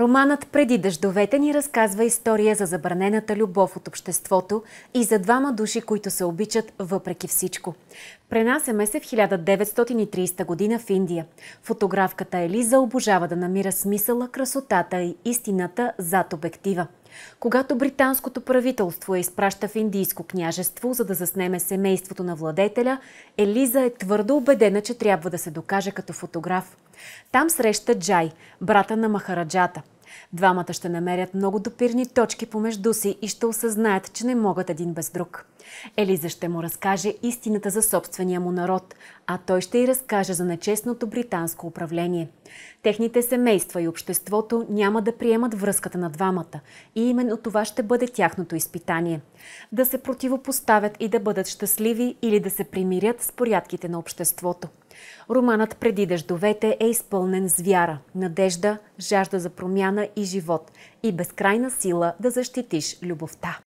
Романът «Преди дъждовете» ни разказва история за забранената любов от обществото и за двама души, които се обичат въпреки всичко. Пренасяме се в 1930 година в Индия. Фотографката Елиза обожава да намира смисъла, красотата и истината зад обектива. Когато британското правителство е изпраща в Индийско княжество, за да заснеме семейството на владетеля, Елиза е твърдо убедена, че трябва да се докаже като фотограф. Там среща Джай, брата на Махараджата – Двамата ще намерят много допирни точки помежду си и ще осъзнаят, че не могат един без друг. Елиза ще му разкаже истината за собствения му народ, а той ще й разкаже за нечестното британско управление. Техните семейства и обществото няма да приемат връзката на двамата и именно това ще бъде тяхното изпитание. Да се противопоставят и да бъдат щастливи или да се примирят с порядките на обществото. Романът преди дъждовете е изпълнен с вяра, надежда, жажда за промяна и живот и безкрайна сила да защитиш любовта.